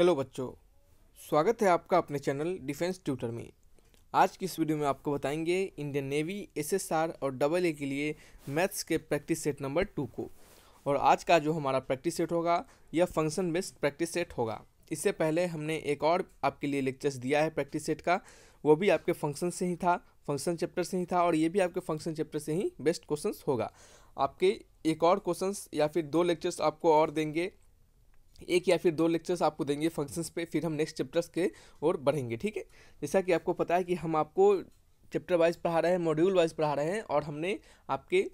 hello बच्चों स्वागत है आपका अपने चैनल डिफेंस ट्यूटर में आज की इस वीडियो में आपको बताएंगे इंडियन नेवी एसएसआर और डबल ए के लिए मैथ्स के प्रैक्टिस सेट नंबर टू को और आज का जो हमारा प्रैक्टिस सेट होगा यह फंक्शन बेस्ड प्रैक्टिस सेट होगा इससे पहले हमने एक और आपके लिए लेक्चर्स दिया है प्रैक्टिस सेट का वो भी आपके फंक्शन से ही था फंक्शन चैप्टर से ही था और ये भी आपके फंक्शन चैप्टर से ही बेस्ट क्वेश्चन होगा आपके एक और क्वेश्चन या फिर दो लेक्चर्स आपको और देंगे एक या फिर दो लेक्चर्स आपको देंगे फंक्शंस पे फिर हम नेक्स्ट चैप्टर्स के और बढ़ेंगे ठीक है जैसा कि आपको पता है कि हम आपको चैप्टर वाइज पढ़ा रहे हैं मॉड्यूल वाइज पढ़ा रहे हैं और हमने आपके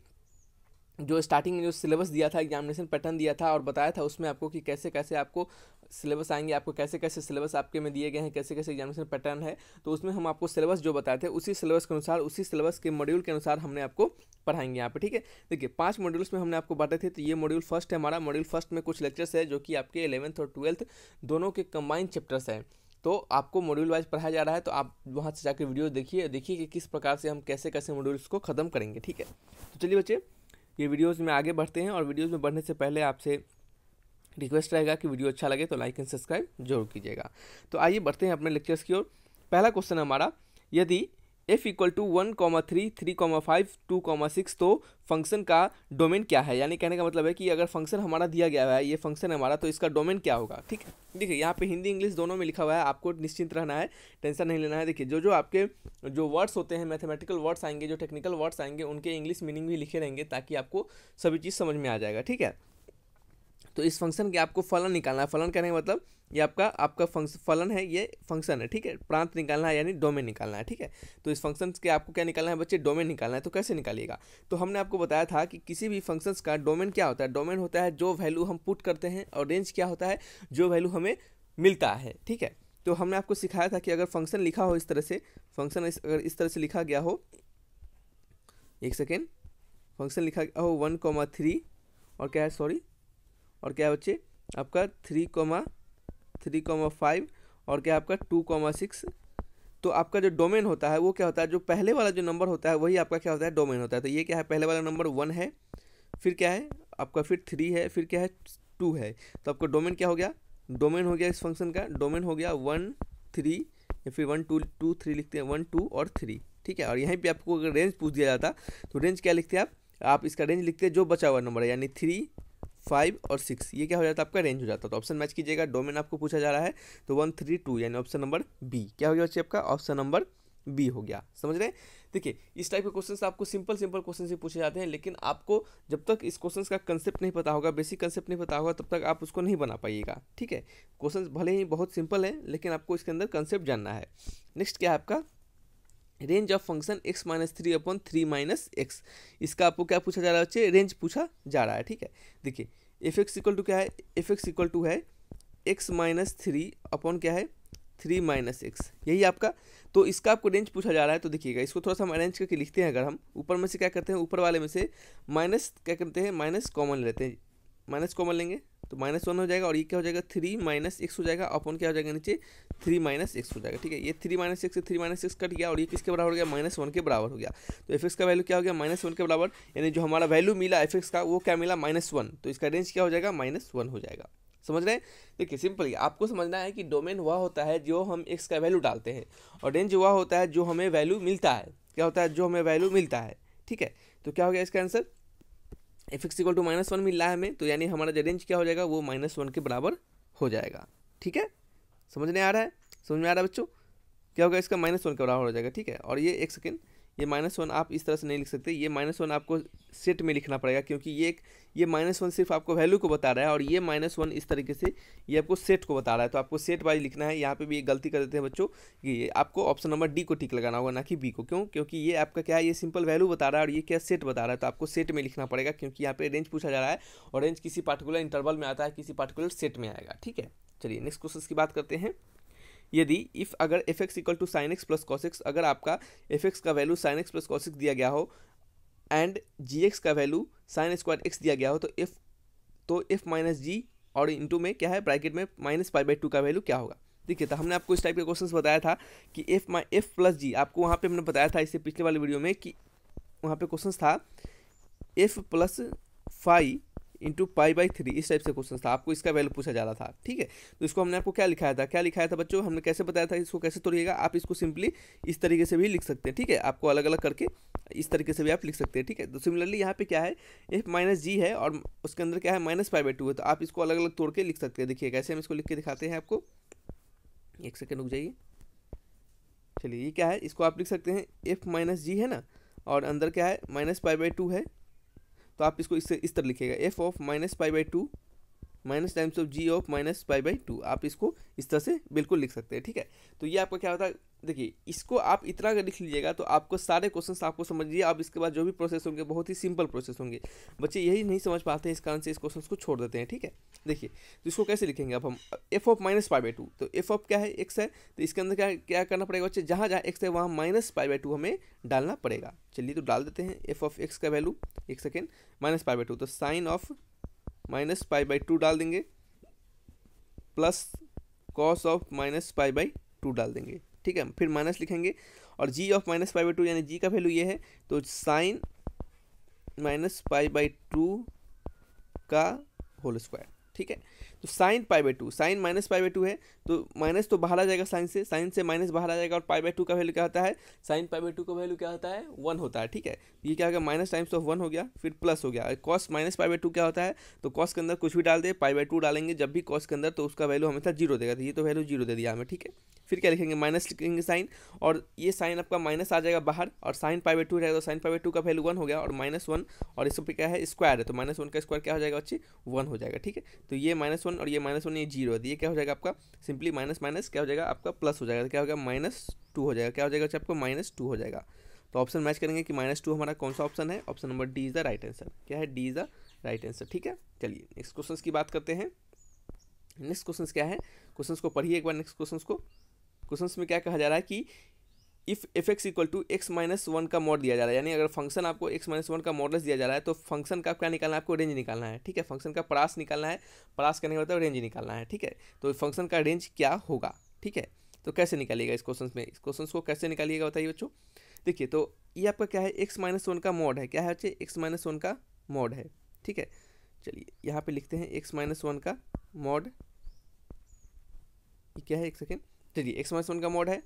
जो स्टार्टिंग में जो सिलेबस दिया था एग्जामिनेशन पैटर्न दिया था और बताया था उसमें आपको कि कैसे कैसे आपको सिलेबस आएंगे आपको कैसे कैसे सिलेबस आपके में दिए गए हैं कैसे कैसे एग्जामिनेशन पैटर्न है तो उसमें हम आपको सिलेबस जो बताए थे उसी सिलेबस के अनुसार उसी सिलेबस के मॉड्यूल के अनुसार हमने आपको पढ़ाएंगे यहाँ पे ठीक है देखिए पांच मॉड्यूल्स में हमने आपको बताए थे तो ये मॉड्यूल फर्स्ट है हमारा मॉड्यूल फर्स्ट में कुछ लेक्चर्स है जो कि आपके इलेवंथ और ट्वेल्थ दोनों के कंबाइंड चैप्टर्स हैं तो आपको मॉड्यूल वाइज पढ़ाया जा रहा है तो आप वहाँ से जाकर वीडियो देखिए देखिए कि किस प्रकार से हम कैसे कैसे मॉड्यूल्स को ख़त्म करेंगे ठीक है तो चलिए बच्चे ये वीडियोज़ में आगे बढ़ते हैं और वीडियोज़ में बढ़ने से पहले आपसे रिक्वेस्ट रहेगा कि वीडियो अच्छा लगे तो लाइक एंड सब्सक्राइब जरूर कीजिएगा तो आइए बढ़ते हैं अपने लेक्चर्स की ओर पहला क्वेश्चन हमारा यदि f equal to one comma three three comma five two comma six तो फंक्शन का डोमेन क्या है यानी कहने का मतलब है कि अगर फंक्शन हमारा दिया गया है ये फंक्शन हमारा तो इसका डोमेन क्या होगा ठीक है देखिए यहाँ पे हिंदी इंग्लिश दोनों में लिखा हुआ है आपको निश्चिंत रहना है टेंशन नहीं लेना है देखिए जो जो आपके जो वर्ड्स होते हैं मैथमेटिकल वर्ड्स आएंगे जो टेक्निकल वर्ड्स आएंगे उनके इंग्लिश मीनिंग भी लिखे रहेंगे ताकि आपको सभी चीज़ समझ में आ जाएगा ठीक है तो इस फंक्शन के आपको फलन निकालना है फलन करने का मतलब ये आपका आपका फंक्शन फलन है ये फंक्शन है ठीक है प्रांत निकालना है यानी डोमेन निकालना है ठीक है तो इस फंक्शन के आपको क्या निकालना है बच्चे डोमेन निकालना है तो कैसे निकालिएगा तो हमने आपको बताया था कि किसी भी फंक्शंस का डोमेन क्या होता है डोमेन होता है जो वैल्यू हम पुट करते हैं और रेंज क्या होता है जो वैल्यू हमें मिलता है ठीक है तो हमने आपको सिखाया था कि अगर फंक्शन लिखा हो इस तरह से फंक्शन अगर इस तरह से लिखा गया हो एक सेकेंड फंक्शन लिखा गया हो वन कॉमा थ्री और क्या है सॉरी और क्या बच्चे आपका three comma three comma five और क्या आपका टू कॉमा सिक्स तो आपका जो डोमेन होता है वो क्या होता है जो पहले वाला जो नंबर होता है वही आपका क्या होता है डोमेन होता है तो ये क्या है पहले वाला नंबर वन है फिर क्या है आपका फिर थ्री है फिर क्या है टू है तो आपका डोमेन क्या हो गया डोमेन हो गया इस फंक्शन का डोमेन हो गया वन थ्री या फिर वन टू टू थ्री लिखते हैं वन टू और थ्री ठीक है और यहीं पे आपको अगर रेंज पूछ दिया जाता तो रेंज क्या लिखते हैं आप आप इसका रेंज लिखते हैं जो बचा हुआ नंबर है यानी थ्री फाइव और सिक्स ये क्या हो जाता है आपका रेंज हो जाता है तो ऑप्शन मैच कीजिएगा डोमेन आपको पूछा जा रहा है तो वन थ्री टू यानी ऑप्शन नंबर बी क्या हो गया बच्चे आपका ऑप्शन नंबर बी हो गया समझ रहे हैं देखिए इस टाइप के क्वेश्चन आपको सिंपल सिंपल क्वेश्चन ही पूछे जाते हैं लेकिन आपको जब तक इस क्वेश्चन का कंसेप्ट नहीं पता होगा बेसिक कंसेप्ट नहीं पता होगा तब तक आप उसको नहीं बना पाइएगा ठीक है क्वेश्चन भले ही बहुत सिंपल है लेकिन आपको इसके अंदर कंसेप्ट जानना है नेक्स्ट क्या है आपका range of function x minus three upon three minus x इसका आपको क्या पूछा जा रहा है रेंज पूछा जा रहा है ठीक है देखिए एफ एक्स इक्वल टू क्या है एफ एक्स इक्वल टू है एक्स माइनस थ्री अपॉन क्या है थ्री माइनस एक्स यही आपका तो इसका आपको रेंज पूछा जा रहा है तो देखिएगा इसको थोड़ा सा हम अरेंज करके लिखते हैं अगर हम ऊपर में से क्या करते हैं ऊपर वाले में से माइनस क्या करते हैं माइनस कॉमन लेते हैं माइनस कॉमन लेंगे तो माइनस वन हो जाएगा और ये क्या हो जाएगा थ्री माइनस एक्स हो जाएगा अपन क्या हो जाएगा नीचे थ्री माइनस एक्स हो जाएगा ठीक है ये थ्री माइनस एक्स से थ्री माइनस एक्स कट गया और ये किसके बराबर हो गया माइनस वन के बराबर हो गया तो एफ एक्स का वैल्यू क्या हो गया माइनस वन के बराबर यानी जो हमारा वैल्यू मिला एफ एक्स का वो क्या मिला माइनस वन तो इसका रेंज क्या हो जाएगा माइनस वन हो जाएगा समझ रहे हैं देखिए सिंपल ये आपको समझना है कि डोमेन वह होता है जो हम एक्स का वैल्यू डालते हैं और रेंज वह होता है जो हमें वैल्यू मिलता है क्या होता है जो हमें वैल्यू मिलता है ठीक है तो क्या हो गया इसका answer f x equal to minus one मिल रहा है हमें तो यानी हमारा जो रेंज क्या हो जाएगा वो माइनस वन के बराबर हो जाएगा ठीक है समझ में आ रहा है समझ में आ रहा है बच्चों क्या होगा इसका माइनस वन के बराबर हो जाएगा ठीक है और ये एक सेकेंड ये माइनस वन आप इस तरह से नहीं लिख सकते ये माइनस वन आपको सेट में लिखना पड़ेगा क्योंकि ये एक ये माइनस वन सिर्फ आपको वैल्यू को बता रहा है और ये माइनस वन इस तरीके से ये आपको सेट को बता रहा है तो आपको सेट वाइज लिखना है यहाँ पे भी एक गलती कर देते हैं बच्चों ये आपको ऑप्शन नंबर डी को टिक लगाना होगा ना कि बी को क्यों क्योंकि ये आपका क्या है ये सिंपल वैल्यू बता रहा है और ये क्या सेट बता रहा है तो आपको सेट में लिखना पड़ेगा क्योंकि यहाँ पर रेंज पूछा जा रहा है और रेंज किसी पार्टिकुलर इंटरवल में आता है किसी पार्टिकुलर सेट में आएगा ठीक है चलिए नेक्स्ट क्वेश्चन की बात करते हैं यदि इफ़ अगर f x equal to sine x plus cos x अगर आपका एफ एक्स का value sine x plus cos x दिया गया हो एंड जी एक्स का वैल्यू साइन स्क्वायर एक्स दिया गया हो तो एफ तो एफ माइनस जी और इंटू में क्या है ब्रैकेट में माइनस फाइव बाई टू का वैल्यू क्या होगा देखिए तो हमने आपको इस टाइप के क्वेश्चन बताया था कि f my f plus g आपको वहाँ पे हमने बताया था इससे पिछले वाले वीडियो में कि वहाँ पे क्वेश्चन था f plus five into pi by three इस टाइप से क्वेश्चन था आपको इसका वैल्यू पूछा जा रहा था ठीक है तो इसको हमने आपको क्या लिखाया था क्या लिखाया था बच्चों हमने कैसे बताया था इसको कैसे तोड़िएगा आप इसको सिंपली इस तरीके से भी लिख सकते हैं ठीक है आपको अलग अलग करके इस तरीके से भी आप लिख सकते हैं ठीक है तो सिमिलरली यहाँ पे क्या है एफ माइनस जी है और उसके अंदर क्या है माइनस फाइव बाई टू है तो आप इसको अलग अलग तोड़ के लिख सकते हैं देखिए कैसे हम इसको लिख के दिखाते हैं आपको एक सेकेंड रुक जाइए चलिए ये क्या है इसको आप लिख सकते हैं एफ माइनस जी है ना और अंदर क्या है माइनस फाइव बाई टू है तो आप इसको इससे इस तरह लिखेगा f of minus pi by two minus times of g of minus pi by two आप इसको इस तरह से बिल्कुल लिख सकते हैं ठीक है तो ये आपका क्या होता है देखिए इसको आप इतना लिख लीजिएगा तो आपको सारे क्वेश्चन आपको समझिए आप इसके बाद जो भी प्रोसेस होंगे बहुत ही सिंपल प्रोसेस होंगे बच्चे यही नहीं समझ पाते इस कारण से इस क्वेश्चन को छोड़ देते हैं ठीक है देखिए तो इसको कैसे लिखेंगे अब हम f of minus pi by two तो एफ ऑफ क्या है एक्स है तो इसके अंदर क्या क्या करना पड़ेगा बच्चे जहाँ जहाँ एक्स है वहाँ माइनस पाई बाई टू हमें डालना पड़ेगा चलिए तो डाल देते हैं एफ ऑफ एक्स का वैल्यू एक second minus pi by two तो sine of minus pi by two डाल देंगे plus cos of minus pi by two डाल देंगे ठीक है फिर माइनस लिखेंगे और G of minus five by two यानी जी का वैल्यू ये है तो sine minus pi by two का होल स्क्वायर ठीक है तो sine pi by two sine minus pi by two है तो माइनस तो बाहर आ जाएगा साइन से साइन से माइनस बाहर आ जाएगा और पाई बाई टू का वैल्यू क्या होता है साइन पाई बाई टू का वैल्यू क्या होता है वन होता है ठीक है ये क्या हो गया माइनस टाइम्स ऑफ वन हो गया फिर प्लस हो गया cos minus pi by two क्या होता है तो कॉस के अंदर कुछ भी डाल दे पाई बाई टू डालेंगे जब भी कॉस के अंदर तो उसका वैल्यू हमेशा जीरो देगा तो ये तो वैल्यू जीरो दे दिया हमें ठीक है फिर क्या लिखेंगे माइनस लिखेंगे साइन और ये साइन आपका माइनस आ जाएगा बाहर और साइन पाई बाई टू रहेगा तो साइन पाई बाई टू का वैल्यू वन हो गया और माइनस वन और इस पर क्या है स्क्वायर है तो माइनस वन का स्क्वायर क्या हो जाएगा अच्छी वन हो जाएगा ठीक है तो ये माइनस वन और ये माइनस वन ये जीरो तो ये क्या हो जाएगा आपका सिंपली माइनस माइनस क्या हो जाएगा आपका प्लस हो जाएगा तो क्या हो गया माइनस टू हो जाएगा क्या हो जाएगा आपको माइनस टू हो जाएगा तो ऑप्शन मैच करेंगे कि माइनस टू हमारा कौन सा ऑप्शन है option number D is the right answer क्या है D is the right answer ठीक है चलिए नेक्स्ट क्वेश्चन की बात करते हैं नेक्स्ट क्वेश्चन क्या है क्वेश्चन को पढ़िए एक बार नेक्स्ट क्वेश्चन को क्वेश्चन में क्या कहा जा रहा है कि if f x equal to x minus one का मॉड दिया जा रहा है यानी अगर फंक्शन आपको एक्स माइनस वन का मॉडल दिया जा रहा है तो फंक्शन का क्या निकालना है आपको रेंज निकालना है ठीक है फंक्शन का परास निकालना है परास करने के मतलब तो रेंज निकालना है ठीक है तो फंक्शन का रेंज क्या होगा ठीक है तो कैसे निकालिएगा इस क्वेश्चन में इस क्वेश्चन को कैसे निकालिएगा बताइए बच्चों देखिए तो ये आपका क्या है एक्स माइनस वन का मॉड है क्या है अच्छे एक्स माइनस वन का मॉड है ठीक है चलिए यहाँ पे लिखते हैं एक्स माइनस वन का मॉड ये क्या है एक सेकेंड चलिए एक्स माइनस वन का मॉड है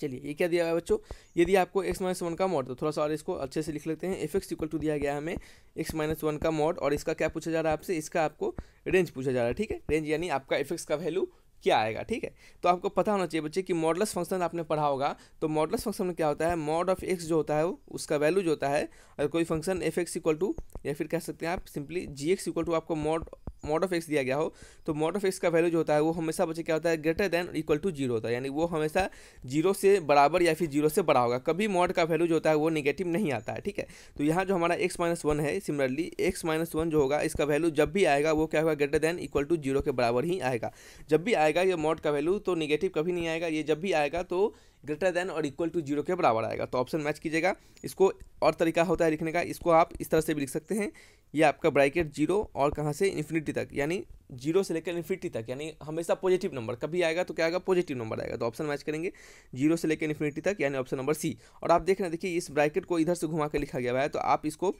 चलिए ये क्या दिया है बच्चों यदि आपको एक्स माइनस वन का मॉड तो थोड़ा सा और इसको अच्छे से लिख लेते हैं एफ एक्स इक्वल टू दिया गया हमें एक्स माइनस वन का मॉड और इसका क्या पूछा जा रहा है आपसे इसका आपको रेंज पूछा जा रहा है ठीक है रेंज यानी आपका एफ एक्स का वैल्यू क्या आएगा ठीक है तो आपको पता होना चाहिए बच्चे कि मॉडलस फंक्शन आपने पढ़ा होगा तो मॉडलस फंक्शन में क्या होता है मॉड ऑफ एक्स जो होता है उसका वैल्यू जो होता है अगर कोई function f x equal to या फिर कह सकते हैं आप simply g x equal to आपको मॉड मॉड ऑफ एक्स दिया गया हो तो मॉड ऑफ एक्स का वैल्यू जो होता है वो हमेशा बच्चे क्या होता है greater than equal to zero होता है यानी वो हमेशा जीरो से बराबर या फिर जीरो से बड़ा होगा कभी मॉड का वैल्यू जो होता है वो निगेटिव नहीं आता है ठीक है तो यहाँ जो हमारा एक्स माइनस वन है सिमिलरली एक्स माइनस वन जो होगा इसका वैल्यू जब भी आएगा वो क्या होगा greater than equal to zero के बराबर ही आएगा जब भी आएगा आएगा ये मॉड का वैल्यू तो निगेटिव कभी नहीं आएगा ये जब भी आएगा तो ग्रेटर देन और इक्वल टू जीरो के बराबर आएगा तो ऑप्शन मैच कीजिएगा इसको और तरीका होता है लिखने का इसको आप इस तरह से भी लिख सकते हैं ये आपका ब्रैकेट जीरो और कहाँ से इन्फिनिटी तक यानी जीरो से लेकर इन्फिनिटी तक यानी हमेशा पॉजिटिव नंबर कभी आएगा तो क्या आएगा पॉजिटिव नंबर आएगा तो ऑप्शन मैच करेंगे जीरो से लेकर इन्फिनिटी तक यानी ऑप्शन नंबर सी और आप देख रहे हैं देखिए इस ब्रैकेट को इधर से घुमा के लिखा गया है तो आप इसको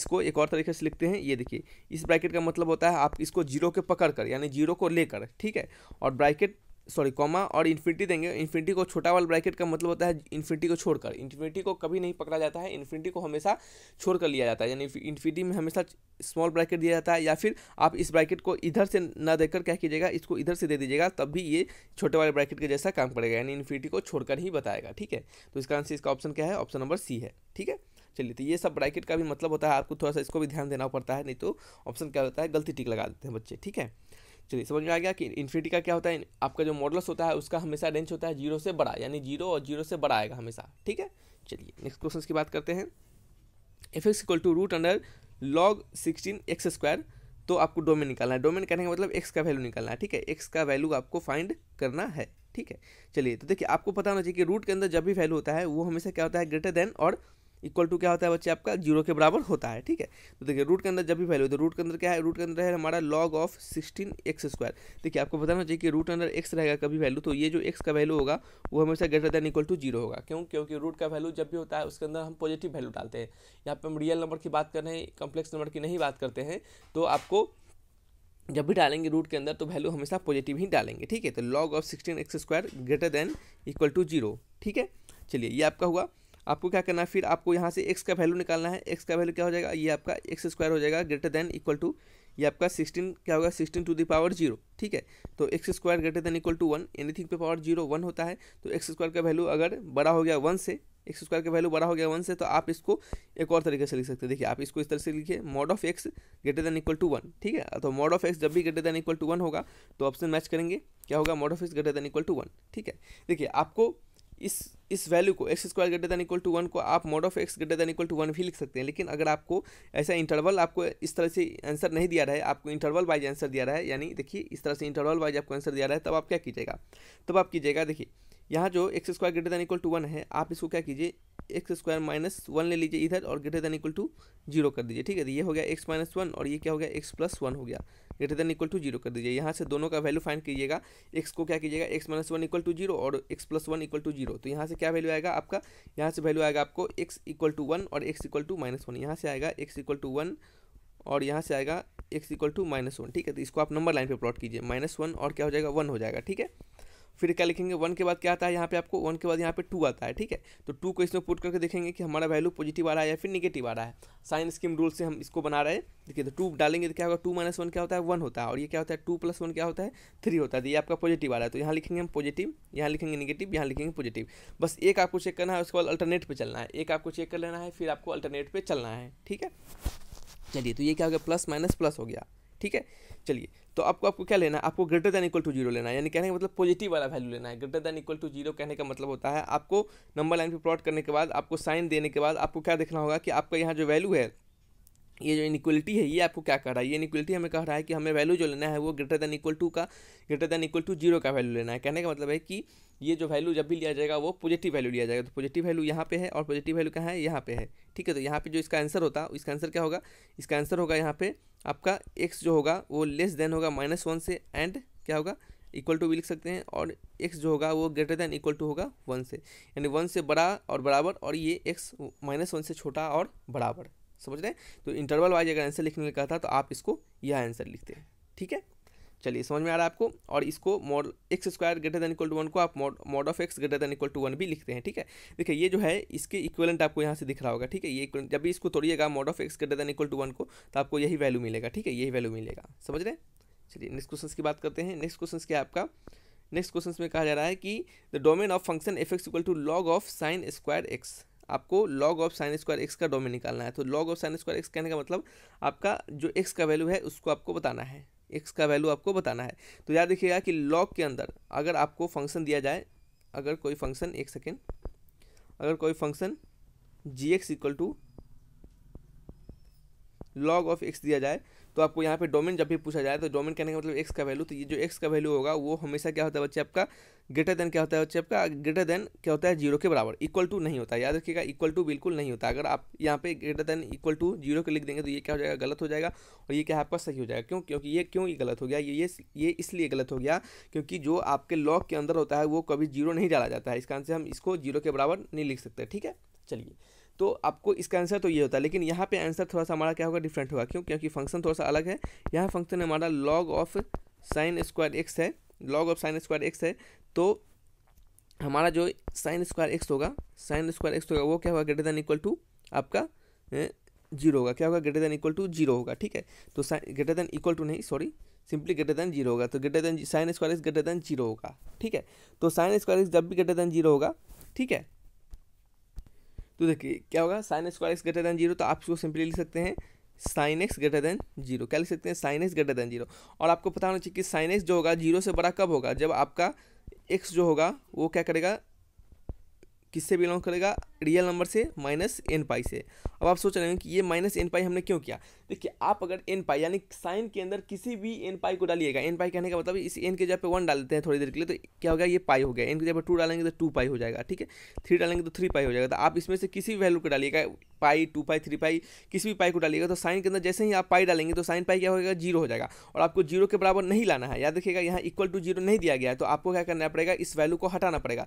इसको एक और तरीके से लिखते हैं ये देखिए इस ब्रैकेट का मतलब होता है आप इसको जीरो के पकड़ कर यानी जीरो को लेकर ठीक है और ब्रैकेट सॉरी कॉमा और इन्फिनिटी देंगे इन्फिनिटी को छोटा वाला ब्रैकेट का मतलब होता है इन्फिनिटी को छोड़कर इन्फिनिटी को कभी नहीं पकड़ा जाता है इन्फिनिटी को हमेशा छोड़कर लिया जाता है यानी इन्फिनिटी में हमेशा स्मॉल ब्रैकेट दिया जाता है या फिर आप इस ब्रैकेट को इधर से ना देकर क्या कीजिएगा इसको इधर से दे दीजिएगा तब भी ये छोटे वाले ब्रैकेट के जैसा काम करेगा यानी इन्फिनिटी को छोड़कर ही बताएगा ठीक है तो इसका आंसर इसका ऑप्शन क्या है ऑप्शन नंबर सी है ठीक है चलिए तो ये सब ब्रैकेट का भी मतलब होता है आपको थोड़ा सा इसको भी ध्यान देना पड़ता है नहीं तो ऑप्शन क्या होता है गलती टिक लगा देते हैं बच्चे ठीक है चलिए समझ में आ गया कि इन्फिनिटी का क्या होता है आपका जो मॉडल्स होता है उसका हमेशा रेंज होता है जीरो से बड़ा यानी जीरो और जीरो से बड़ा आएगा हमेशा ठीक है चलिए नेक्स्ट क्वेश्चन की बात करते हैं f x equal to root under log sixteen x square तो आपको डोमेन निकालना है डोमेन करने का मतलब एक्स का वैल्यू निकालना है ठीक है एक्स का वैल्यू आपको फाइंड करना है ठीक है चलिए तो देखिए आपको पता होना चाहिए कि रूट के अंदर जब भी वैल्यू होता है वो हमेशा क्या होता है ग्रेटर देन और इक्वल टू क्या होता है बच्चे आपका जीरो के बराबर होता है ठीक है तो देखिए रूट के अंदर जब भी वैल्यू तो रूट के अंदर क्या है रूट के अंदर है हमारा log of sixteen x square देखिए आपको बताना चाहिए कि रूट के अंदर एक्स रहेगा कभी वैल्यू तो ये जो एक्स का वैल्यू होगा वो हमेशा greater than equal to zero होगा क्यों क्योंकि रूट का वैल्यू जब भी होता है उसके अंदर हम पॉजिटिव वैल्यू डालते हैं यहाँ पर हम रियल नंबर की बात कर रहे हैं कम्प्लेक्स नंबर की नहीं बात करते हैं तो आपको जब भी डालेंगे रूट के अंदर तो वैल्यू हमेशा पॉजिटिव ही डालेंगे ठीक है तो log of sixteen x square greater than equal to zero ठीक है चलिए ये आपका हुआ आपको क्या करना है फिर आपको यहाँ से एक्स का वैल्यू निकालना है एक्स का वैल्यू क्या हो जाएगा ये आपका एक्स स्क्वायर हो जाएगा ग्रेटर देन इक्वल टू ये आपका सिक्सटीन क्या होगा sixteen to the power zero ठीक है तो x square greater than equal to one anything पे पावर जीरो वन होता है तो एक्स स्क्वायर का वैल्यू अगर बड़ा हो गया वन से एक्स स्क्वायर का वैल्यू बड़ा हो गया वन से तो आप इसको एक और तरीके से लिख सकते हैं देखिए आप इसको इस तरह से लिखिए mod of x greater than equal to one ठीक है तो मॉड ऑफ एक्स जब भी greater than equal to one होगा तो ऑप्शन मैच करेंगे क्या होगा mod of x greater than equal to one ठीक है देखिए आपको इस इस वैल्यू को x square greater than equal to one को आप mod of x greater than equal to one भी लिख सकते हैं लेकिन अगर आपको ऐसा इंटरवल आपको इस तरह से आंसर नहीं दिया रहा है आपको इंटरवल वाइज आंसर दिया रहा है यानी देखिए इस तरह से इंटरवल वाइज आपको आंसर दिया रहा है तब आप क्या कीजिएगा तब आप कीजिएगा देखिए यहाँ जो x square greater than equal to one है आप इसको क्या कीजिए एक्स स्क्वायर माइनस वन ले लीजिए इधर और greater than equal to zero कर दीजिए ठीक है तो ये हो गया एक्स माइनस वन और ये क्या हो गया एक्स प्लस वन हो गया greater than equal to zero कर दीजिए यहाँ से दोनों का वैल्यू फाइंड कीजिएगा एक्स को क्या कीजिएगा x minus one equal to zero और x plus one equal to zero तो यहाँ से क्या वैल्यू आएगा आपका यहाँ से वैल्यू आएगा आपको एक्स इक्वल टू वन और x equal to minus one यहाँ से आएगा एक्स इक्वल टू वन और यहाँ से आएगा x equal to minus one ठीक है तो इसको आप नंबर लाइन पर प्लॉट कीजिए माइनस वन और क्या हो जाएगा वन हो जाएगा ठीक है फिर क्या लिखेंगे वन के बाद क्या आता है यहाँ पे आपको वन के बाद यहाँ पे टू आता है ठीक है तो टू को इसमें पुट करके देखेंगे कि हमारा वैल्यू पॉजिटिव आ रहा है या फिर निगेटिव आ रहा है साइन स्कीम रूल से हम इसको बना रहे हैं देखिए तो टू डालेंगे तो क्या होगा टू माइनस वन क्या होता है वन होता है और ये क्या होता है टू प्लस वन क्या होता है थ्री होता है तो ये आपका पॉजिटिव आ रहा है तो यहाँ लिखेंगे हम पॉजिटिव यहाँ लिखेंगे निगेटिव यहाँ लिखेंगे पॉजिटिव बस एक आपको चेक करना है उसके बाद अल्टरनेट पर चलना है एक आपको चेक कर लेना है फिर आपको अल्टरनेट पर चलना है ठीक है चलिए तो ये क्या हो गया प्लस माइनस प्लस हो गया ठीक है चलिए तो आपको आपको क्या लेना है आपको greater than equal to zero लेना है यानी कहने का मतलब पॉजिटिव वाला वैल्यू लेना है greater than equal to zero कहने का मतलब होता है आपको नंबर लाइन पे प्लॉट करने के बाद आपको साइन देने के बाद आपको क्या देखना होगा कि आपका यहाँ जो वैल्यू है ये जो इनिक्वलिटी है ये आपको क्या कह रहा है ये इनिक्वलिटी हमें कह रहा है कि हमें वैल्यू जो लेना है वो ग्रेटर देन इक्वल टू का greater than equal to zero का वैल्यू लेना है कहने का मतलब है कि ये जो वैल्यू जब भी लिया जाएगा वो पॉजिटिव वैल्यू लिया जाएगा तो पॉजिटिव वैल्यू यहाँ पे है और पॉजिटिव वैल्यू कहाँ है यहाँ पे है ठीक है तो यहाँ पे जो इसका आंसर होता है इसका आंसर क्या होगा इसका आंसर होगा यहाँ पे आपका एक्स जो होगा वो लेस देन होगा माइनस वन से एंड क्या होगा इक्वल टू भी लिख सकते हैं और एक्स जो होगा वो ग्रेटर देन इक्वल टू होगा वन से यानी वन से बड़ा और बराबर और ये एक्स माइनस वन से छोटा और बराबर समझ रहे हैं तो इंटरवल वाइज अगर आंसर लिखने का था तो आप इसको यह आंसर लिखते हैं ठीक है चलिए समझ में आ रहा है आपको और इसको mod x square greater than equal to one को आप mod mod of x greater than equal to one भी लिखते हैं ठीक है देखिए ये जो है इसके इक्वलेंट आपको यहाँ से दिख रहा होगा ठीक है ये जब भी इसको तोड़िएगा mod of x greater than equal to one को तो आपको यही वैल्यू मिलेगा ठीक है यही वैल्यू मिलेगा समझ रहे हैं चलिए नेक्स्ट क्वेश्चन की बात करते हैं नेक्स्ट क्वेश्चन क्या आपका नेक्स्ट क्वेश्चन में कहा जा रहा है कि the domain of function f x equal to log of sine square x आपको log of sine square x का डोमेन निकालना है तो log of sine square x कहने का मतलब आपका जो एक्स का वैल्यू है उसको आपको बताना है एक्स का वैल्यू आपको बताना है तो याद रखिएगा कि लॉग के अंदर अगर आपको फंक्शन दिया जाए अगर कोई फंक्शन एक सेकेंड अगर कोई function g x equal to log of x दिया जाए तो आपको यहाँ पे डोमेन जब भी पूछा जाए तो डोमेन कहने का मतलब एक्स का वैल्यू तो ये जो एक्स का वैल्यू होगा वो हमेशा क्या होता है बच्चे आपका ग्रेटर देन क्या होता है बच्चे आपका ग्रेटर देन क्या होता है जीरो के बराबर इक्वल टू नहीं होता याद रखिएगा इक्वल टू बिल्कुल नहीं होता अगर आप यहाँ पे greater than equal to zero के लिख देंगे तो ये क्या हो जाएगा गलत हो जाएगा और ये क्या आपका सही हो जाएगा क्यों क्योंकि ये क्यों ये गलत हो गया ये ये ये इसलिए गलत हो गया क्योंकि जो आपके लॉक के अंदर होता है वो कभी जीरो नहीं डाला जाता है इस कारण से हम इसको जीरो के बराबर नहीं लिख सकते ठीक है चलिए तो आपको इसका आंसर तो ये होता है लेकिन यहाँ पे आंसर थोड़ा सा हमारा क्या होगा डिफरेंट होगा क्यों क्योंकि फंक्शन थोड़ा सा अलग है यहाँ फंक्शन हमारा log of sine square x है log of sine square x है तो हमारा जो साइन स्क्वायर एक्स होगा साइन स्क्वायर एक्स होगा वो क्या होगा ग्रेटर दैन इक्वल टू आपका जीरो होगा क्या होगा greater than equal to zero होगा ठीक है तो sine greater than equal to नहीं sorry simply greater than zero होगा तो greater than sine square x greater than zero होगा ठीक है तो साइन स्क्वायर एक्स जब भी ग्रेटर दैन जीरो होगा ठीक है तो देखिए क्या होगा sine square x greater than zero तो आप इसको सिंपली लिख सकते हैं sine x greater than zero क्या लिख सकते हैं sine x greater than zero और आपको पता होना चाहिए कि साइन एक्स जो होगा जीरो से बड़ा कब होगा जब आपका एक्स जो होगा वो क्या करेगा किससे बिलोंग करेगा रियल नंबर से माइनस एन पाई से अब आप सोच रहे हैं कि ये माइनस एन पाई हमने क्यों किया देखिए आप अगर एन पाई यानी साइन के अंदर किसी भी एन पाई को डालिएगा एन पाई कहने का मतलब इस एन के जगह पे वन डाल देते हैं थोड़ी देर के लिए तो क्या हो गया ये पाई हो गया एन के जगह पे टू डालेंगे तो टू पाई हो जाएगा ठीक है थ्री डालेंगे तो थ्री पाई हो जाएगा तो आप इसमें से किसी भी वैल्यू को डालिएगा पाई टू पाई थ्री पाई किसी भी पाई को डालिएगा तो साइन के अंदर जैसे ही आप पाई डालेंगे तो साइन पाई क्या होगा जीरो हो जाएगा और आपको जीरो के बराबर नहीं लाना है याद रखिएगा यहाँ इक्वल टू जीरो नहीं दिया गया है तो आपको क्या करना पड़ेगा इस वैल्यू को हटाना पड़ेगा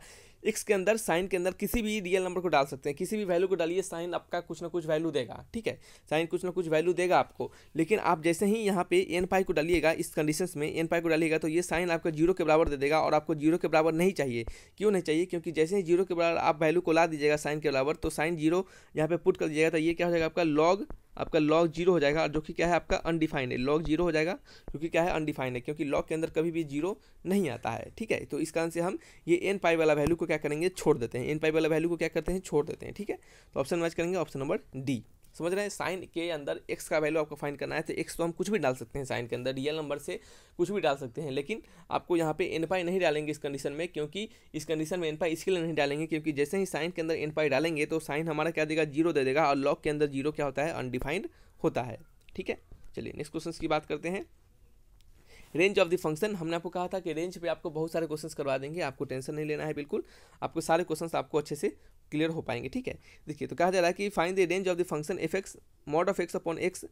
एक्स के अंदर साइन के अंदर किसी भी रियल नंबर को डाल सकते हैं किसी भी वैल्यू को डालिए साइन आपका कुछ ना कुछ वैल्यू देगा ठीक है साइन कुछ ना कुछ वैल्यू देगा मिलेगा आपको लेकिन आप जैसे ही यहाँ पे एन पाई को डालिएगा इस कंडीशन में एन पाई को डालिएगा तो ये साइन आपका जीरो के बराबर दे देगा और आपको जीरो के बराबर नहीं चाहिए क्यों नहीं चाहिए क्योंकि जैसे ही जीरो के बराबर आप वैल्यू को ला दीजिएगा साइन के बराबर तो साइन जीरो यहाँ पे पुट कर दीजिएगा तो ये क्या हो जाएगा आपका लॉग आपका लॉग जीरो हो जाएगा और जो कि क्या है आपका अनडिफाइंड है लॉग जीरो हो जाएगा क्योंकि क्या है अनडिफाइंड है क्योंकि लॉग के अंदर कभी भी जीरो नहीं आता है ठीक है तो इस कारण से हम ये एन पाई वाला वैल्यू को क्या करेंगे छोड़ देते हैं एन पाई वाला वैल्यू को क्या करते हैं छोड़ देते हैं ठीक है तो ऑप्शन वाइज करेंगे ऑप्शन नंबर डी समझ रहे हैं साइन के अंदर एक्स का वैल्यू आपको फाइन करना है तो एक्स तो हम कुछ भी डाल सकते हैं साइन के अंदर रियल नंबर से कुछ भी डाल सकते हैं लेकिन आपको यहाँ पे एन पाई नहीं डालेंगे इस कंडीशन में क्योंकि इस कंडीशन में एन पाई इसके लिए नहीं डालेंगे क्योंकि जैसे ही साइन के अंदर एन पाई डालेंगे तो साइन हमारा क्या देगा जीरो दे देगा और लॉक के अंदर जीरो क्या होता है अनडिफाइंड होता है ठीक है चलिए नेक्स्ट क्वेश्चन की बात करते हैं रेंज ऑफ द फंक्शन हमने आपको कहा था कि रेंज पे आपको बहुत सारे क्वेश्चंस करवा देंगे आपको टेंशन नहीं लेना है बिल्कुल आपको सारे क्वेश्चंस आपको अच्छे से क्लियर हो पाएंगे ठीक है देखिए तो कहा जा रहा है कि find the range of the function f x mod of x upon x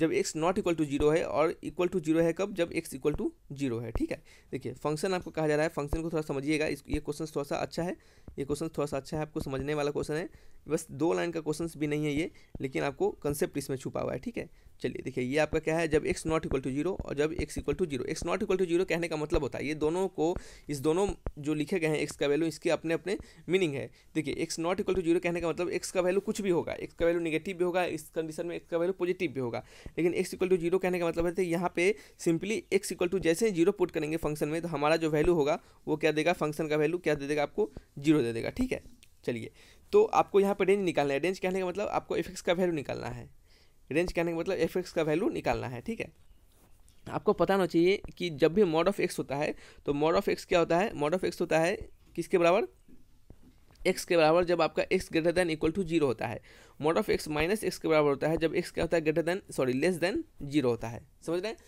जब x not equal to zero है और इक्वल टू जीरो है कब जब एक्स इक्वल टू जीरो है ठीक है देखिए फंक्शन आपको कहा जा रहा है फंक्शन को थोड़ा समझिएगा ये क्वेश्चन थोड़ा सा अच्छा है ये क्वेश्चन थोड़ा सा अच्छा है आपको समझने वाला क्वेश्चन है बस दो लाइन का क्वेश्चन भी नहीं है ये लेकिन आपको कंसेप्ट इसमें छुपा हुआ है ठीक है चलिए देखिए ये आपका क्या है जब x not equal to zero और जब x equal to zero x not equal to zero कहने का मतलब होता है ये दोनों को इस दोनों जो लिखे गए हैं एक्स का वैल्यू इसके अपने अपने मीनिंग है देखिए x not equal to zero कहने का मतलब एक्स का वैल्यू कुछ भी होगा एक्स का वैल्यू निगेटिव भी होगा इस कंडीशन में एक्स का वैल्यू पॉजिटिव भी होगा लेकिन एक्स इक्वल टू जीरो कहने का मतलब है यहाँ पे सिंपली एक्स इक्वल टू जैसे ही जीरो पुट करेंगे फंक्शन में तो हमारा जो वैल्यू होगा वो क्या देगा फंक्शन का वैल्यू क्या दे देगा आपको जीरो दे देगा ठीक है चलिए तो आपको यहाँ पर रेंज निकालना है रेंज कहने का मतलब आपको एफ का वैल्यू निकालना है रेंज कहने का मतलब एफ एक्स का वैल्यू निकालना है ठीक है आपको पता होना चाहिए कि जब भी मॉड ऑफ एक्स होता है तो मॉड ऑफ एक्स क्या होता है मॉड ऑफ एक्स होता है किसके बराबर एक्स के बराबर जब आपका x greater than equal to zero होता है mod of x minus x के बराबर होता है जब एक्स क्या होता है greater than sorry less than zero होता है समझ रहे हैं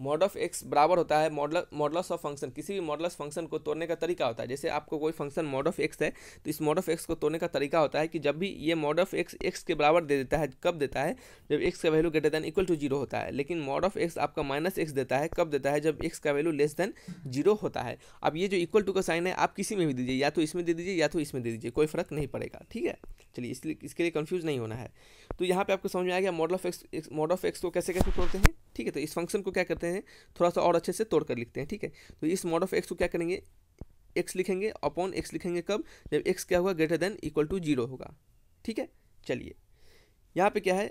मॉड ऑफ एक्स बराबर होता है मॉडल मॉडल ऑफ फंक्शन किसी भी मॉडल फंक्शन को तोड़ने का तरीका होता है जैसे आपको कोई फंक्शन मॉड ऑफ एक्स है तो इस मॉड ऑफ एक्स को तोड़ने का तरीका होता है कि जब भी ये मॉड ऑफ एक्स एक्स के बराबर दे देता है कब देता है जब एक्स का value greater than equal to zero होता है लेकिन मॉड ऑफ एक्स आपका माइनस एक्स देता है कब देता है जब एक्स का वैल्यू लेस देन जीरो होता है अब ये जो इक्वल टू का साइन है आप किसी में भी दीजिए या तो इसमें दे दीजिए या तो इसमें दे दीजिए कोई फर्क नहीं पड़ेगा ठीक है चलिए इसलिए इसके लिए कन्फ्यूज नहीं होना है तो यहाँ पे आपको समझ में आ गया model of x model of x को कैसे कैसे तोड़ते हैं ठीक है तो इस फंक्शन को क्या करते हैं थोड़ा सा और अच्छे से तोड़ कर लिखते हैं ठीक है तो इस मॉडल ऑफ एक्स को क्या करेंगे एक्स लिखेंगे अपॉन एक्स लिखेंगे कब जब एक्स क्या होगा greater than equal to zero होगा ठीक है चलिए यहाँ पे क्या है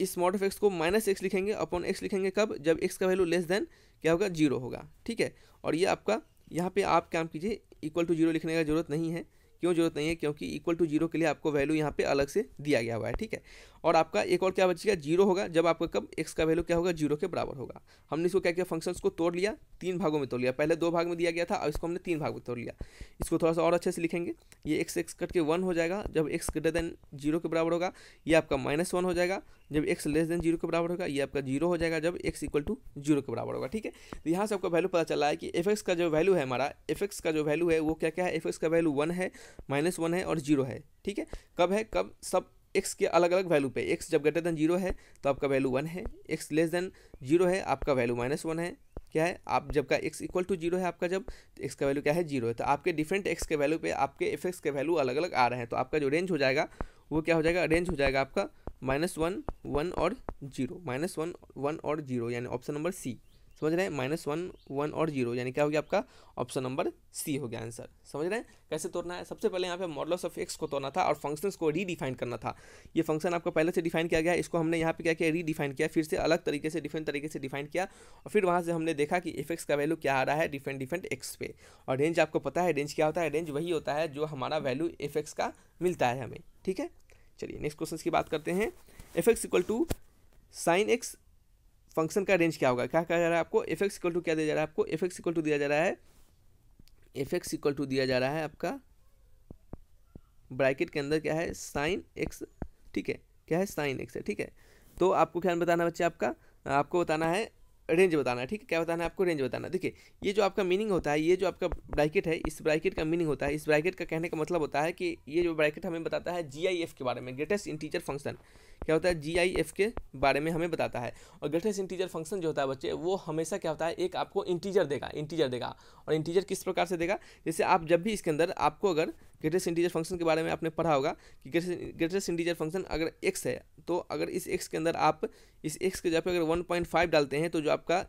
इस मॉड ऑफ एक्स को माइनस एक्स लिखेंगे अपॉन एक्स लिखेंगे कब जब एक्स का वैल्यू लेस देन क्या होगा जीरो होगा ठीक है और ये आपका यहाँ पे आप काम कीजिए इक्वल टू जीरो लिखने का जरूरत नहीं है क्यों जरूरत नहीं है क्योंकि इक्वल टू जीरो के लिए आपको वैल्यू यहाँ पे अलग से दिया गया हुआ है ठीक है और आपका एक और क्या बचेगा जीरो होगा जब आपका कब एक्स का वैल्यू क्या होगा जीरो के बराबर होगा हमने इसको क्या किया फंक्शंस को तोड़ लिया तीन भागों में तोड़ लिया पहले दो भाग में दिया गया था और इसको हमने तीन भाग में तोड़ लिया इसको थोड़ा सा और अच्छे से लिखेंगे ये एक्स एक्स कट के वन हो जाएगा जब एक्स ग्रेटर देन जीरो के बराबर होगा ये आपका माइनस वन हो जाएगा जब एक्स लेस देन जीरो के बराबर होगा ये आपका जीरो हो जाएगा जब एक्स इक्वल टू जीरो के बराबर होगा ठीक है तो यहाँ से आपको वैल्यू पता चला है कि एफ का जो वैल्यू है हमारा एफ का जो वैल्यू है वो क्या क्या है एफ का वैल्यू वन है माइनस वन है और जीरो है ठीक है कब है कब सब एक्स के अलग अलग वैल्यू पे एक्स जब ग्रेटर देन जीरो है तो आपका वैल्यू वन है एक्स लेस देन जीरो है आपका वैल्यू माइनस वन है क्या है आप जब का एक्स इक्वल टू जीरो है आपका जब तो एक्स का वैल्यू क्या है जीरो है तो आपके डिफरेंट एक्स के वैल्यू पे आपके एफ एक्स के वैल्यू अलग अलग आ रहे हैं तो आपका जो रेंज हो जाएगा वो क्या हो जाएगा रेंज हो जाएगा आपका माइनस वन वन और जीरो माइनस वन वन और जीरो यानी ऑप्शन नंबर सी समझ रहे हैं माइनस वन वन और जीरो यानी क्या हो गया आपका ऑप्शन नंबर सी हो गया आंसर समझ रहे हैं कैसे तोड़ना है सबसे पहले यहाँ पे मॉडल्स ऑफ एक्स को तोड़ना था और फंक्शंस को रीडिफाइन करना था ये फंक्शन आपका पहले से डिफाइन किया गया इसको हमने यहाँ पे क्या किया रीडिफाइन किया फिर से अलग तरीके से डिफरेंट तरीके से डिफाइन किया और फिर वहाँ से हमने देखा कि एफ का वैल्यू क्या आ रहा है डिफरेंट डिफरेंट एक्स पे और रेंज आपको पता है रेंज क्या होता है रेंज वही होता है जो हमारा वैल्यू एफ का मिलता है हमें ठीक है चलिए नेक्स्ट क्वेश्चन की बात करते हैं f x equal to sine x function का रेंज क्या होगा क्या कहा जा रहा है आपको एफ एक्स इक्वल टू क्या दिया जा रहा है आपको एफ एक्स इक्वल टू दिया जा रहा है एफ एक्स इक्वल टू दिया जा रहा है आपका ब्रैकेट के अंदर क्या है साइन एक्स ठीक है क्या है साइन एक्स है ठीक है तो आपको ख्याल बताना बच्चे आपका आपको बताना है रेंज बताना है ठीक है क्या बताना है आपको रेंज बताना देखिए ये जो आपका मीनिंग होता है ये जो आपका ब्रैकेट है इस ब्रैकेट का मीनिंग होता है इस ब्रैकेट का कहने का मतलब होता है कि ये जो ब्रैकेट हमें बताता है जी के बारे में ग्रेटेस्ट इंटीजर फंक्शन क्या होता है जी के बारे में हमें बताता है और ग्रेटेस्ट इंटीजर फंक्शन जो होता है बच्चे वो हमेशा क्या होता है एक आपको इंटीजर देगा इंटीजर देगा और इंटीजर किस प्रकार से देगा जैसे आप जब भी इसके अंदर आपको अगर ग्रेटेस्ट इंटीजर फंक्शन के बारे में आपने पढ़ा होगा कि ग्रेटेस्ट इंटीजर फंक्शन अगर एक्स है तो अगर इस एक्स के अंदर आप इस एक्स के जगह पर अगर वन पॉइंट फाइव डालते हैं तो जो आपका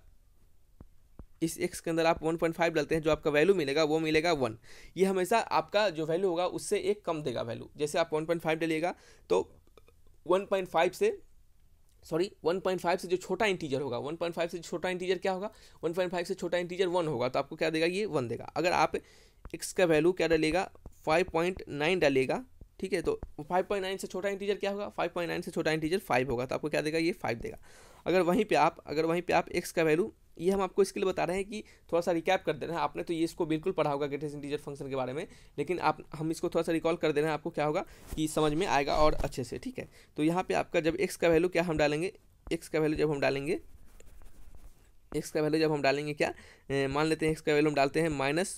इस एक्स के अंदर आप 1.5 डालते हैं जो आपका वैल्यू मिलेगा वो मिलेगा वन ये हमेशा आपका जो वैल्यू होगा उससे एक कम देगा वैल्यू जैसे आप फाइव डालिएगा तो फाइव से सॉरी 1.5 से जो छोटा इंटीजर होगा 1.5 से छोटा इंटीजर क्या होगा 1.5 से छोटा इंटीजर वन होगा तो आपको क्या देगा ये वन देगा अगर आप एक्स का वैल्यू क्या डालेगा फाइव पॉइंट नाइन डालिएगा ठीक है तो फाइव पॉइंट नाइन से छोटा इंटीजर क्या होगा 5.9 पॉइंट नाइन से छोटा इंटीजर फाइव होगा तो आपको क्या देगा ये फाइव देगा अगर वहीं पे आप अगर वहीं पे आप एक्स का वैल्यू ये हम आपको इसके लिए बता रहे हैं कि थोड़ा सा रिकैप कर दे रहे हैं आपने तो ये इसको बिल्कुल पढ़ा होगा ग्रेटेस्ट इंटीजर फंक्शन के बारे में लेकिन आप हम इसको थोड़ा सा रिकॉल कर दे रहे हैं आपको क्या होगा कि समझ में आएगा और अच्छे से ठीक है तो यहाँ पर आपका जब एक्स का वैल्यू क्या हम डालेंगे एक्स का वैल्यू जब हम डालेंगे एक्स का वैल्यू जब हम डालेंगे क्या मान लेते हैं एक्स का वैल्यू हम डालते हैं minus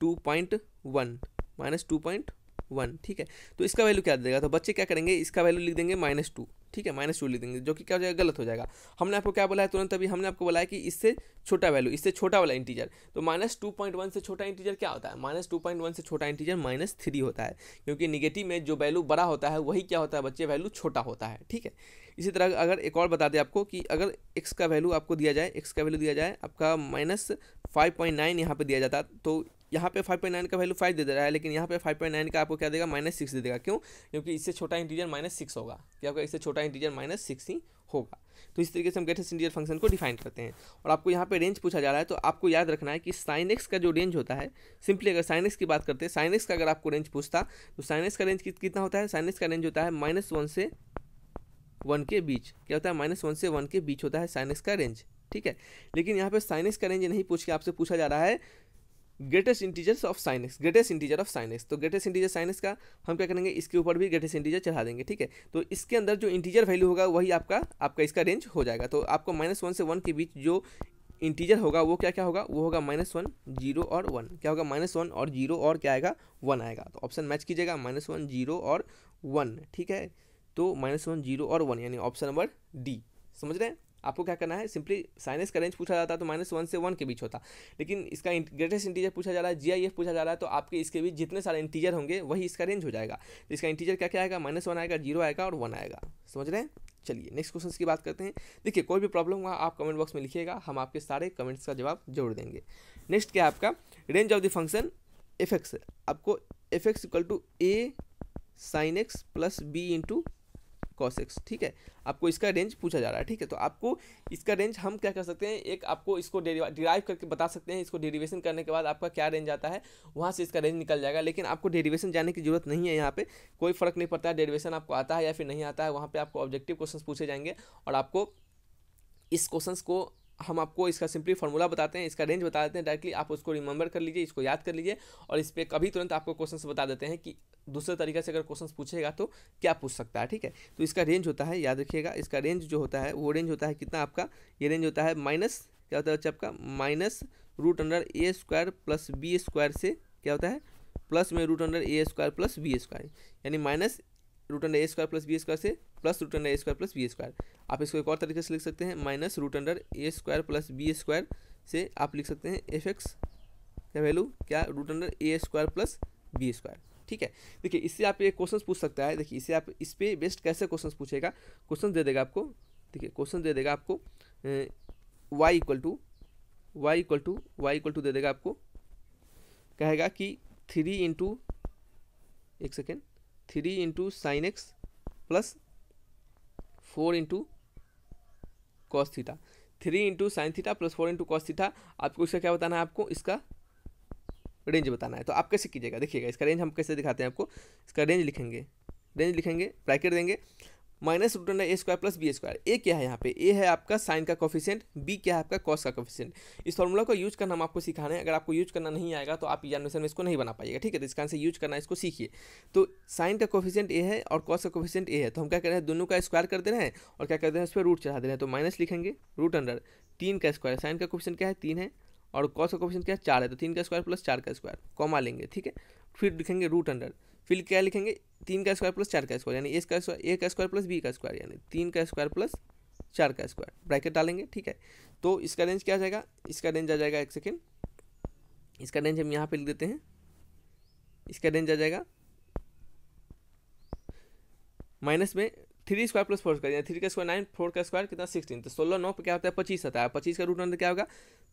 two point one minus two point one ठीक है तो इसका वैल्यू क्या देगा तो बच्चे क्या करेंगे इसका वैल्यू लिख देंगे माइनस टू ठीक है माइनस टू लिख देंगे जो कि क्या हो जाएगा गलत हो जाएगा हमने आपको क्या बोला है तुरंत अभी हमने आपको बोला है कि इससे छोटा वैल्यू इससे छोटा वाला इंटीजर तो माइनस टू पॉइंट वन से छोटा इंटीजर क्या होता है माइनस टू पॉइंट वन से छोटा इंटीजर माइनस थ्री होता है क्योंकि निगेटिव में जो वैल्यू बड़ा होता है वही क्या होता है बच्चे वैल्यू छोटा होता है ठीक है इसी तरह अगर एक और बता दें आपको कि अगर एक्स का वैल्यू आपको दिया जाए एक्स का वैल्यू दिया जाए आपका माइनस फाइव पॉइंट नाइन यहाँ पर दिया जाता तो यहाँ पे 5.9 का वैल्यू 5 दे दे रहा है लेकिन यहाँ पे 5.9 का आपको क्या देगा माइनस सिक्स दे देगा क्यों क्योंकि इससे छोटा इंटीजर माइनस सिक्स होगा क्या आपका इससे छोटा इंटीजर माइनस सिक्स ही होगा तो इस तरीके से हम गेटेस्ट इंटीजर फंक्शन को डिफाइन करते हैं और आपको यहाँ पे रेंज पूछा जा रहा है तो आपको याद रखना है कि साइन एक्स का जो रेंज होता है सिंपली अगर साइन एक्स की बात करते हैं साइन एक्स का अगर आपको रेंज पूछता तो साइन एक्स का रेंज कितना होता है साइन एक्स का रेंज होता है माइनस वन से वन के बीच क्या होता है माइनस वन से वन के बीच होता है साइनस का रेंज ठीक है लेकिन यहाँ पे साइनस का रेंज नहीं पूछ के आपसे पूछा जा रहा है greatest integers of sine x greatest integer of sine x तो ग्रेटेस्ट इंटीजर साइन एक्स का हम क्या करेंगे इसके ऊपर भी ग्रेटेस्ट इंटीजर चढ़ा देंगे ठीक है तो इसके अंदर जो इंटीजर वैल्यू होगा वही आपका आपका इसका रेंज हो जाएगा तो आपको माइनस वन से वन के बीच जो इंटीजर होगा वो क्या क्या होगा वो होगा माइनस वन जीरो और वन क्या होगा माइनस वन और जीरो और क्या आएगा वन आएगा तो ऑप्शन मैच कीजिएगा माइनस वन जीरो और वन ठीक है तो माइनस वन जीरो और वन यानी ऑप्शन नंबर डी समझ रहे हैं आपको क्या करना है सिंपली साइनस का रेंज पूछा जाता है तो माइनस वन से वन के बीच होता लेकिन इसका ग्रेटेस्ट इंटीजर पूछा जा रहा है जी आई एफ पूछा जा रहा है तो आपके इसके बीच जितने सारे इंटीजर होंगे वही इसका रेंज हो जाएगा तो इसका इंटीजर क्या क्या आएगा माइनस वन आएगा जीरो आएगा और वन आएगा समझ रहे हैं चलिए नेक्स्ट क्वेश्चन की बात करते हैं देखिए कोई भी प्रॉब्लम हुआ आप कमेंट बॉक्स में लिखिएगा हम आपके सारे कमेंट्स का जवाब जरूर देंगे नेक्स्ट क्या है आपका range of the function f x आपको f x equal to a sine x plus b into cos x ठीक है आपको इसका रेंज पूछा जा रहा है ठीक है तो आपको इसका रेंज हम क्या कर सकते हैं एक आपको इसको डिराइव करके बता सकते हैं इसको डेरिवेशन करने के बाद आपका क्या रेंज आता है वहाँ से इसका रेंज निकल जाएगा लेकिन आपको डेरिवेशन जाने की जरूरत नहीं है यहाँ पर कोई फर्क नहीं पड़ता है डेरिवेशन आपको आता है या फिर नहीं आता है वहाँ पर आपको ऑब्जेक्टिव क्वेश्चन पूछे जाएंगे और आपको इस क्वेश्चन को हम आपको इसका सिंपली फॉर्मूला बताते हैं इसका रेंज बता देते हैं डायरेक्टली आप उसको रिमेंबर कर लीजिए इसको याद कर लीजिए और इस पर कभी तुरंत आपको क्वेश्चन बता देते हैं कि दूसरे तरीके से अगर क्वेश्चन पूछेगा तो क्या पूछ सकता है ठीक है तो इसका रेंज होता है याद रखिएगा इसका रेंज जो होता है वो रेंज होता है कितना आपका ये रेंज होता है माइनस क्या होता है बच्चे आपका minus root under a square plus b square से क्या होता है प्लस में root under a square plus b square यानी minus root under a square plus b square से plus root under a square plus b square आप इसको एक और तरीके से लिख सकते हैं minus root under a square plus b square से आप लिख सकते हैं एफ एक्स का वैल्यू क्या root under a square plus b square ठीक है देखिए इससे आप ये क्वेश्चन पूछ सकता है देखिए इससे आप इस पर बेस्ट कैसे क्वेश्चन पूछेगा क्वेश्चन दे देगा आपको देखिए क्वेश्चन दे देगा आपको y equal to y equal to y equal to दे देगा आपको कहेगा कि थ्री इंटू एक second three into sine x plus four into cos theta three into sine theta plus four into cos theta आपको इसका क्या बताना है आपको इसका रेंज बताना है तो आप कैसे कीजिएगा देखिएगा इसका रेंज हम कैसे दिखाते हैं आपको इसका रेंज लिखेंगे रेंज लिखेंगे ब्रैकेट देंगे minus root under a square plus b square a क्या है यहाँ पे ए है आपका साइन का कॉफिशेंट बी क्या है आपका कॉस का कॉफिशेंट इस फॉर्मूला को यूज करना हम आपको सिखाने हैं अगर आपको यूज करना नहीं आएगा तो आप एग्जामिनेशन में इसको नहीं बना पाएगा ठीक है तो इस कारण से यूज करना इसको सीखिए तो साइन का कॉफिशेंट ए है और कॉस का कॉफिशेंट ए है तो हम क्या कर रहे हैं दोनों का स्क्वायर कर दे रहे हैं और क्या कर दे रहे हैं उस पर रूट चढ़ा दे रहे हैं तो माइनस लिखेंगे रूट अंडर तीन का स्क्वायर साइन का कॉफिशेंट क्या है तीन है और कॉस का कोफिशियंट क्या है चार है तो तीन का स्क्वायर प्लस चार का स्क्वायर कॉमा लेंगे ठीक है फिर लिखेंगे रूट अंडर फिर क्या लिखेंगे तीन का स्क्वायर प्लस चार का स्क्वायर यानी ए का स्क्वायर ए का स्क्वायर प्लस बी का स्क्वायर यानी तीन का स्क्वायर प्लस चार का स्क्वायर ब्रैकेट डालेंगे ठीक है तो इसका रेंज क्या जाएगा इसका रेंज आ जाएगा एक सेकेंड इसका रेंज हम यहाँ पर लिख देते हैं इसका रेंज आ जाएगा माइनस में three square plus four square three का स्क्वायर नाइन फोर का स्क्वायर कितना सिक्सटीन तो सोलह नौ पर क्या होता है पच्चीस आता है पच्चीस का रूट अंदर क्या होगा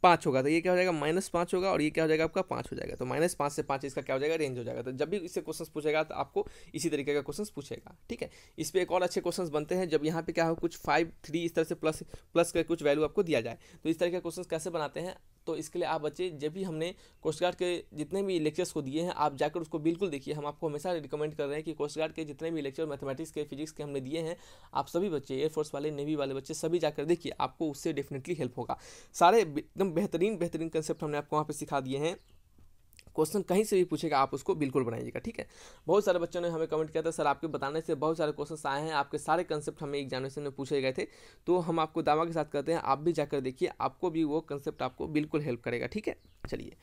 पाँच होगा तो ये क्या हो जाएगा माइनस पाँच होगा और ये क्या हो जाएगा आपका पाँच हो जाएगा तो माइनस पाँच से पाँच इसका क्या हो जाएगा रेंज हो जाएगा तो जब भी इससे क्वेश्चन पूछेगा तो आपको इसी तरीके का क्वेश्चन पूछेगा ठीक है इस पर एक और अच्छे क्वेश्चन बनते हैं जब यहाँ पे क्या हो कुछ फाइव थ्री इस तरह से प्लस प्लस का कुछ वैल्यू आपको दिया जाए तो इस तरह के क्वेश्चन कैसे बनाते हैं तो इसके लिए आप बच्चे जब भी हमने कोस्ट गार्ड के जितने भी लेक्चर्स को दिए हैं आप जाकर उसको बिल्कुल देखिए हम आपको हमेशा रिकमेंड कर रहे हैं कि कोस्ट गार्ड के जितने भी लेक्चर मैथमेटिक्स के फिजिक्स के हमने दिए हैं आप सभी बच्चे एयरफोर्स वाले नेवी वाले बच्चे सभी जाकर देखिए आपको उससे डेफिनेटली हेल्प होगा सारे एकदम बेहतरीन बेहतरीन कंसेप्ट हमने आपको वहाँ पर सिखा दिए हैं क्वेश्चन कहीं से भी पूछेगा आप उसको बिल्कुल बनाइएगा ठीक है बहुत सारे बच्चों ने हमें कमेंट किया था सर आपके बताने से बहुत सारे क्वेश्चन आए हैं आपके सारे कंसेप्ट हमें एग्जामिनेशन में पूछे गए थे तो हम आपको दावा के साथ करते हैं आप भी जाकर देखिए आपको भी वो कंसेप्ट आपको बिल्कुल हेल्प करेगा ठीक है चलिए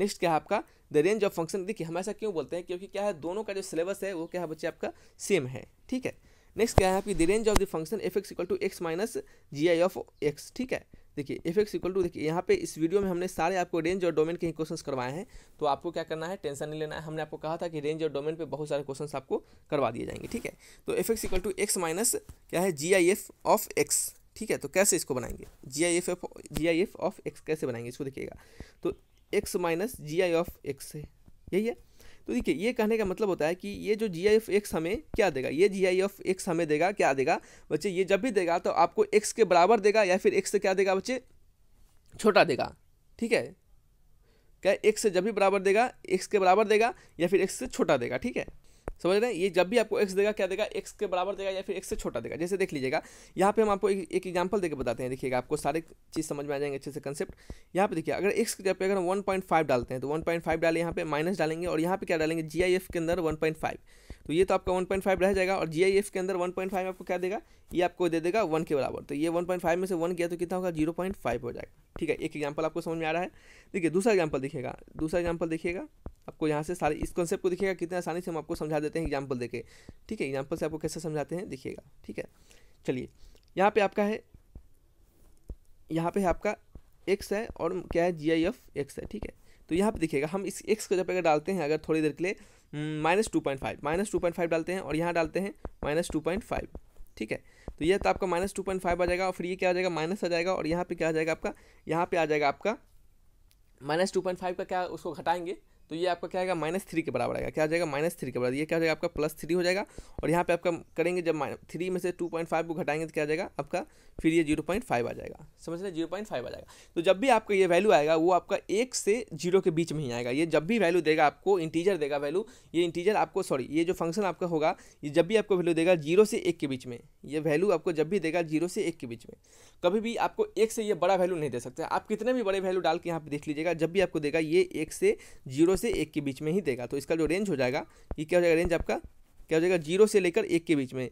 नेक्स्ट क्या है आपका द रेंज ऑफ फंक्शन देखिए हम ऐसा क्यों बोलते हैं क्योंकि क्या है दोनों का जो सिलेबस है वो क्या है बच्चे आपका सेम है ठीक है नेक्स्ट क्या है आपकी the range of the function f x equal to x minus G I of x ठीक है देखिए एफ एक्स इक्वल टू देखिए यहाँ पे इस वीडियो में हमने सारे आपको रेंज और डोमेन के ही क्वेश्चन करवाए हैं तो आपको क्या करना है टेंशन नहीं लेना है हमने आपको कहा था कि रेंज और डोमेन पे बहुत सारे क्वेश्चन आपको करवा दिए जाएंगे ठीक है तो f x equal to x minus क्या है G I F of x ठीक है तो कैसे इसको बनाएंगे G I F F G I F of x कैसे बनाएंगे इसको देखिएगा तो x minus G I of x यही है तो देखिए ये कहने का मतलब होता है कि ये जो जी आई एफ एक्स हमें क्या देगा ये जी आई एफ एक्स हमें देगा क्या देगा बच्चे ये जब भी देगा तो आपको एक्स के बराबर देगा या फिर एक्स से क्या देगा बच्चे छोटा देगा ठीक है क्या एक्स से जब भी बराबर देगा एक्स के बराबर देगा या फिर एक्स से छोटा देगा ठीक है समझ रहे हैं ये जब भी आपको एक्स देगा क्या देगा एक्स के बराबर देगा या फिर एक्स से छोटा देगा जैसे देख लीजिएगा यहाँ पे हम आपको एक एग्जाम्पल देकर बताते हैं देखिएगा आपको सारे चीज़ समझ में आ जाएंगे अच्छे से कंसेप्ट यहाँ पे देखिए अगर एक्स के अगर हम वन पॉइंट फाइव डालते हैं तो वन पॉइंट फाइव डाले यहाँ पे माइनस डालेंगे और यहाँ पे क्या डालेंगे जी आई एफ के अंदर वन पॉइंट फाइव तो ये तो आपका वन पॉइंट फाइव रह जाएगा और जी आई एफ के अंदर वन पॉइंट फाइव आपको क्या देगा ये आपको दे देगा वन के बराबर तो ये वन पॉइंट फाइव में से वन गया तो कितना होगा जीरो पॉइंट फाइव हो जाएगा ठीक है एक एग्जाम्पल आपको समझ में आ रहा है देखिए दूसरा एग्जाम्पल दिखेगा दूसरा एग्जाम्पल देखिएगा आपको यहाँ से सारे इस कॉन्सेप्ट को दिखेगा कितने आसानी से हम आपको समझा देते हैं एग्जाम्पल देके ठीक है एग्जाम्पल से आपको कैसे समझाते हैं दिखिएगा ठीक है चलिए यहाँ पे आपका है यहाँ पे है आपका एक्स है और क्या है जी आई एफ एक्स है ठीक है तो यहाँ पे देखिएगा हम इस एक्स को जब अगर डालते हैं अगर थोड़ी देर के लिए minus two point five minus two point five डालते हैं और यहाँ डालते हैं माइनस टू पॉइंट फाइव ठीक है तो यह तो आपका माइनस टू पॉइंट फाइव आ जाएगा और फिर ये क्या आ जाएगा माइनस आ जाएगा और यहाँ पे क्या आ जाएगा आपका यहाँ पे आ जाएगा आपका माइनस टू पॉइंट फाइव का क्या उसको घटाएंगे तो ये आपका क्या आएगा माइनस थ्री के बराबर आएगा क्या आ जाएगा माइनस थ्री के बराबर ये क्या हो जाएगा आपका प्लस थ्री हो जाएगा और यहाँ पे आपका करेंगे जब थ्री में से टू पॉइंट फाइव को घटाएंगे तो क्या जाएगा आपका फिर ये जीरो पॉइंट फाइव आ जाएगा समझ रहे जीरो पॉइंट फाइव आ जाएगा तो जब भी आपका ये वैल्यू आएगा वो आपका एक से जीरो के बीच में ही आएगा ये जब भी वैल्यू देगा आपको इंटीजर देगा वैल्यू ये इंटीजर आपको सॉरी ये जो फंक्शन आपका होगा ये जब भी आपको वैल्यू देगा जीरो से एक के बीच में ये वैल्यू आपको जब भी देगा जीरो से एक के बीच में कभी भी आपको एक से ये बड़ा वैल्यू नहीं दे सकते आप कितने भी बड़े वैल्यू डाल के यहाँ पे देख लीजिएगा जब भी आपको देगा ये एक से जीरो से एक के बीच में ही देगा तो इसका जो रेंज हो जाएगा ये क्या हो जाएगा रेंज आपका क्या हो जाएगा जीरो से लेकर एक के बीच में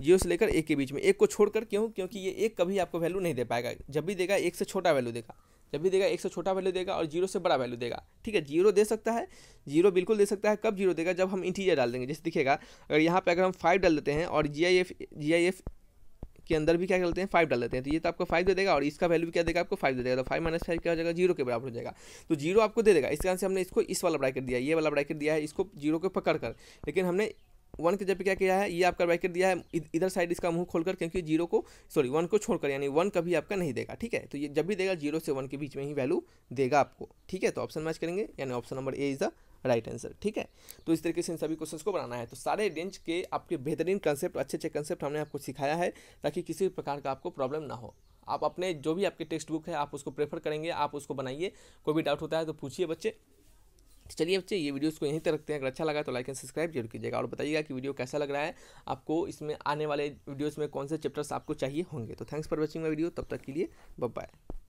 जीरो से लेकर एक के बीच में एक को छोड़कर क्यों क्योंकि ये एक कभी आपको वैल्यू नहीं दे पाएगा जब भी देगा एक से छोटा वैल्यू देगा जब भी देगा एक से छोटा वैल्यू देगा और जीरो से बड़ा वैल्यू देगा ठीक है जीरो दे सकता है जीरो बिल्कुल दे सकता है कब जीरो देगा जब हम इंटीजर डाल देंगे जैसे दिखेगा अगर यहाँ पे अगर हम फाइव डाल देते हैं और जी I F G I F के अंदर भी क्या करते हैं फाइव डाल देते हैं तो ये तो आपको फाइव दे देगा और इसका वैल्यू क्या देगा आपको फाइव दे देगा तो फाइव माइनस फाइव क्या हो जाएगा जीरो के बराबर हो जाएगा तो जीरो आपको दे देगा इस कारण से हमने इसको इस वाला ब्रैकेट दिया ये वाला ब्रैकेट दिया है इसको जीरो को पकड़ कर लेकिन हमने वन के जब क्या किया है ये आपका ब्रैकेट दिया है इधर साइड इसका मुंह खोलकर क्योंकि जीरो को सॉरी वन को छोड़कर यानी वन कभी आपका नहीं देगा ठीक है तो ये जब भी देगा जीरो से वन के बीच में ही वैल्यू देगा आपको ठीक है तो ऑप्शन मैच करेंगे यानी option number A is the right answer ठीक है तो इस तरीके से इन सभी क्वेश्चंस को बनाना है तो सारे रेंज के आपके बेहतरीन कंसेप्ट अच्छे अच्छे कंसेप्ट हमने आपको सिखाया है ताकि किसी भी प्रकार का आपको प्रॉब्लम ना हो आप अपने जो भी आपके टेक्स्ट बुक है आप उसको प्रेफर करेंगे आप उसको बनाइए कोई भी डाउट होता है तो पूछिए बच्चे तो चलिए बच्चे ये वीडियोस को यहीं तक रखते हैं अगर अच्छा लगा तो लाइक एंड सब्सक्राइब जरूर कीजिएगा और बताइएगा कि वीडियो कैसा लग रहा है आपको इसमें आने वाले वीडियोस में कौन से चैप्टर्स आपको चाहिए होंगे तो thanks for watching my video तब तक के लिए बाय